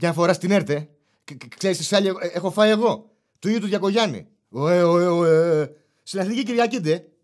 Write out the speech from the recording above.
μια φορά στην ΕΡΤΕ, ξέρει τι σάλια έχω φάει εγώ. Του ίδιου του Διακογιάννη. Ωε, ωε, ωε. Στην Αθηνική Κυριακή, ντε.